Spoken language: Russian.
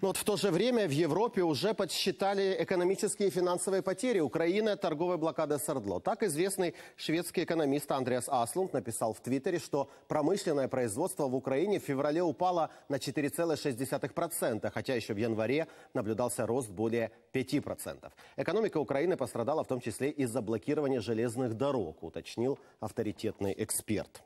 Но вот в то же время в Европе уже подсчитали экономические и финансовые потери Украины от торговой блокады Сардло. Так известный шведский экономист Андреас Аслунд написал в Твиттере, что промышленное производство в Украине в феврале упало на 4,6%, хотя еще в январе наблюдался рост более 5%. Экономика Украины пострадала в том числе из-за блокирования железных дорог, уточнил авторитетный эксперт.